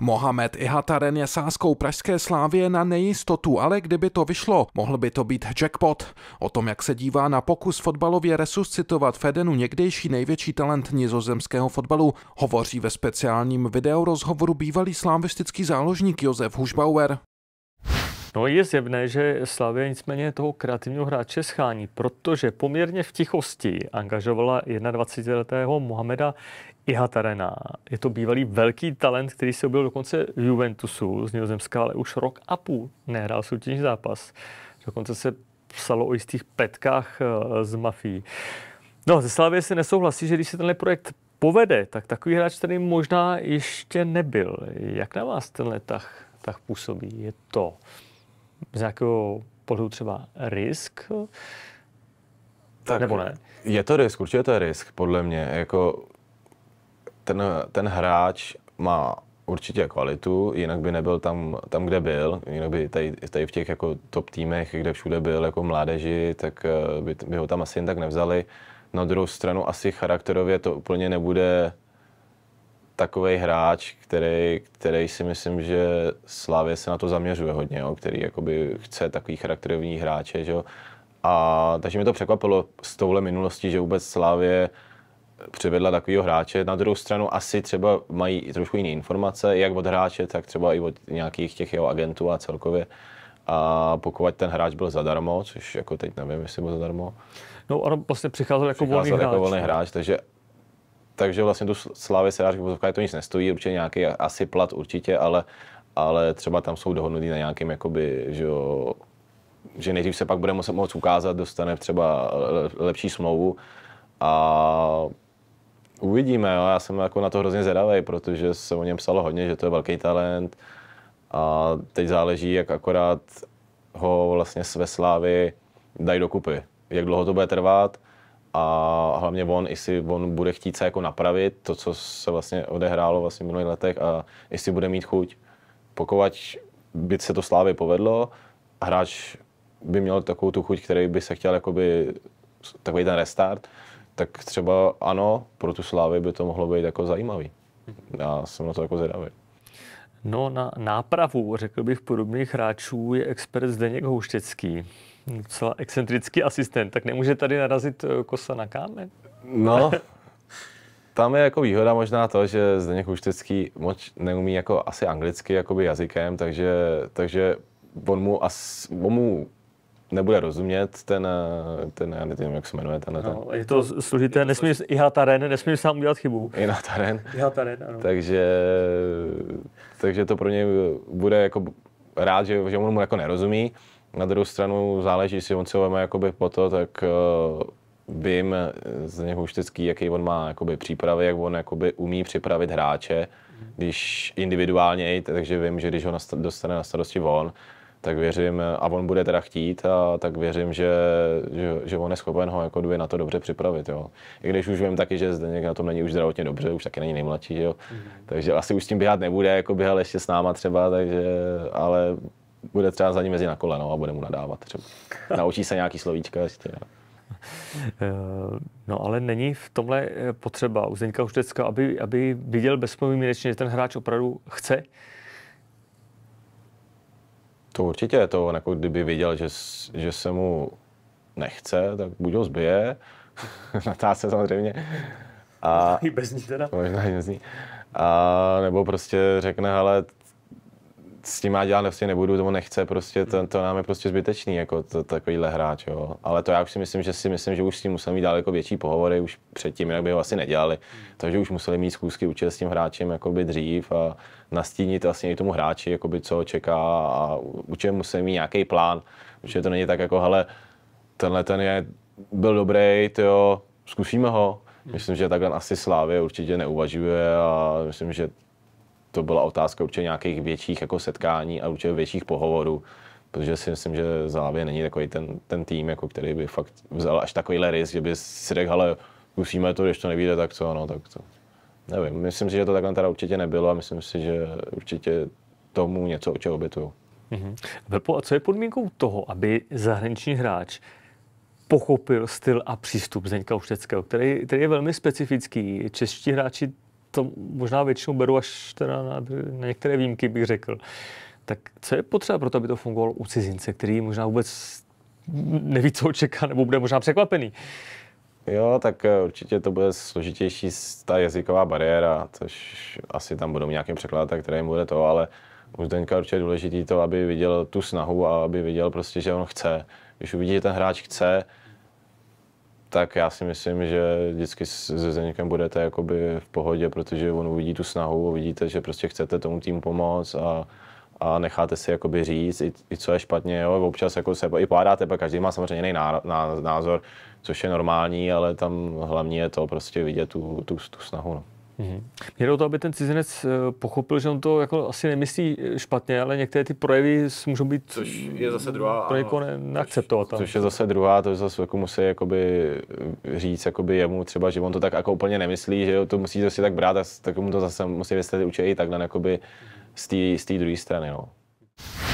Mohamed Ihataren je sáskou pražské slávě na nejistotu, ale kdyby to vyšlo, mohl by to být jackpot. O tom, jak se dívá na pokus fotbalově resuscitovat Fedenu někdejší největší talent nizozemského fotbalu, hovoří ve speciálním videorozhovoru bývalý slávistický záložník Josef Hušbauer. No je zjevné, že Slavia nicméně toho kreativního hráče schání, protože poměrně v tichosti angažovala 21-letého Mohameda Ihatarena. Je to bývalý velký talent, který se objevil dokonce Juventusu z Nizozemska, ale už rok a půl nehrál soutěžní zápas. Dokonce se psalo o jistých petkách eh, z mafí. No, ze Slavě se nesouhlasí, že když se tenhle projekt povede, tak takový hráč tady možná ještě nebyl. Jak na vás tenhle tah, tah působí? Je to z nějakého pohledu třeba risk? Tak, nebo ne? Je to risk, určitě to je risk, podle mě. Jako ten, ten hráč má určitě kvalitu, jinak by nebyl tam, tam kde byl, jinak by tady, tady v těch jako top týmech, kde všude byl jako mládeži, tak eh, by, by ho tam asi jen tak nevzali. Na druhou stranu asi charakterově to úplně nebude takový hráč, který, který si myslím, že Slávě se na to zaměřuje hodně, jo, který jakoby chce takový charakterový hráče. Že jo. A, takže mě to překvapilo s touhle minulostí, že vůbec Slávě přivedla takového hráče. Na druhou stranu asi třeba mají trošku jiné informace, jak od hráče, tak třeba i od nějakých těch jeho agentů a celkově. A pokud ten hráč byl zadarmo, což jako teď nevím, jestli byl zadarmo. No on vlastně přicházel jako přicházel volný jako hráč. volný no. hráč, takže takže vlastně do Slávy říct, že to nic nestojí, určitě nějaký asi plat určitě, ale, ale třeba tam jsou dohodnutý na nějakým, jakoby, že jo, že nejdřív se pak bude muset moc ukázat, dostane třeba lepší smlouvu a uvidíme, jo. já jsem jako na to hrozně zvedavý, protože se o něm psalo hodně, že to je velký talent a teď záleží, jak akorát ho vlastně své slávy dají dokupy, jak dlouho to bude trvat, a hlavně on, jestli on bude chtít se jako napravit to, co se vlastně odehrálo vlastně v minulých letech a jestli bude mít chuť. Pokud by se to Slávě povedlo, hráč by měl takovou tu chuť, který by se chtěl jakoby takový ten restart, tak třeba ano, pro tu Slávy by to mohlo být jako zajímavý. Já jsem na to jako zvědavý. No na nápravu, řekl bych, podobných hráčů je expert Zdeněk Houštěcký docela excentrický asistent, tak nemůže tady narazit eh, kosa na kámen? No, tam je jako výhoda možná to, že Zdeněk Huštecký moč neumí jako asi anglicky jakoby jazykem, takže, takže on mu, as, on mu nebude rozumět ten, eh, ten, já nevím, jak se jmenuje tenhle. Ten. No, je to složité, nesmím, Hataren, nesmím sám udělat chybu. I na I Ihataren, ano. Takže, takže to pro něj bude jako rád, že, že mu jako nerozumí, na druhou stranu záleží, jestli on si ho jakoby po to, tak uh, vím z něho vždycky, jaký on má jakoby přípravy, jak on jakoby umí připravit hráče, když individuálně, takže vím, že když ho dostane na starosti on, tak věřím, a on bude teda chtít, a tak věřím, že, že, že on je schopen ho jako na to dobře připravit. Jo. I když už vím taky, že Zdeněk na tom není už zdravotně dobře, už taky není nejmladší, jo. Mm-hmm. takže asi už s tím běhat nebude, jako běhal ještě s náma třeba, takže, ale bude třeba za ním mezi na koleno a bude mu nadávat. Třeba. Naučí se nějaký slovíčka. Ještě, no. Eh, no ale není v tomhle eh, potřeba u Zdeňka Uždecka, aby, aby viděl bezpomínečně, že ten hráč opravdu chce? To určitě, to jako kdyby viděl, že, že se mu nechce, tak buď ho zbije, natá se samozřejmě. A, i bez ní teda. Možná i bez ní. A nebo prostě řekne, ale s tím já dělat vlastně nebudu, tomu nechce, prostě to, to nám je prostě zbytečný, jako to, takovýhle hráč, jo. Ale to já už si myslím, že si myslím, že už s tím musel mít daleko větší pohovory, už předtím, jinak by ho asi nedělali. Takže už museli mít zkusky učit s tím hráčem jakoby dřív a nastínit vlastně i tomu hráči, jakoby co čeká a určitě museli mít nějaký plán, protože to není tak jako, hele, tenhle ten je, byl dobrý, jo, zkusíme ho. Myslím, že takhle asi Slávě určitě neuvažuje a myslím, že to byla otázka určitě nějakých větších jako setkání a určitě větších pohovorů, protože si myslím, že Závě není takový ten, ten tým, jako který by fakt vzal až takovýhle risk, že by si řekl, ale musíme to, když to nevíde, tak co, no, tak to. Nevím, myslím si, že to takhle teda určitě nebylo a myslím si, že určitě tomu něco určitě obětuju. Mm-hmm. Velpo, a co je podmínkou toho, aby zahraniční hráč pochopil styl a přístup Zdeňka Ušteckého, který, který je velmi specifický. Čeští hráči to možná většinou beru až teda na, na některé výjimky, bych řekl. Tak co je potřeba pro to, aby to fungovalo u cizince, který možná vůbec neví, co čeká, nebo bude možná překvapený? Jo, tak eh, určitě to bude složitější ta jazyková bariéra, což asi tam budou nějaký překladatel, který mu bude to, ale u Zdeňka určitě je důležitý to, aby viděl tu snahu a aby viděl prostě, že on chce. Když uvidí, že ten hráč chce, tak já si myslím, že vždycky se Zdeňkem budete jakoby v pohodě, protože on uvidí tu snahu uvidíte, vidíte, že prostě chcete tomu týmu pomoct a, a necháte si jakoby říct, i, i co je špatně, jo, občas jako se i pádáte, pak každý má samozřejmě jiný ná, ná, názor, což je normální, ale tam hlavní je to prostě vidět tu, tu, tu snahu. No. Mm-hmm. Mě jde o to, aby ten cizinec eh, pochopil, že on to jako asi nemyslí eh, špatně, ale některé ty projevy můžou být což je zase druhá, pro někoho ne- neakceptovat. Což je zase druhá, to zase jako musí jakoby eh, říct jakoby jemu třeba, že on to tak jako úplně nemyslí, že to musí zase tak brát a tak mu to zase musí vysvětlit učit i takhle z té druhé strany. No.